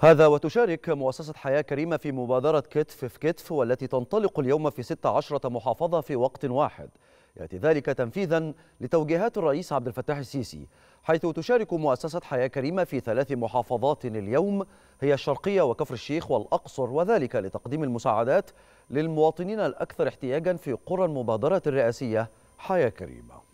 هذا وتشارك مؤسسة حياة كريمة في مبادرة كتف في كتف والتي تنطلق اليوم في 16 محافظة في وقت واحد يأتي ذلك تنفيذا لتوجيهات الرئيس عبد الفتاح السيسي حيث تشارك مؤسسة حياة كريمة في ثلاث محافظات اليوم هي الشرقية وكفر الشيخ والأقصر وذلك لتقديم المساعدات للمواطنين الأكثر احتياجا في قرى المبادرة الرئاسية حياة كريمة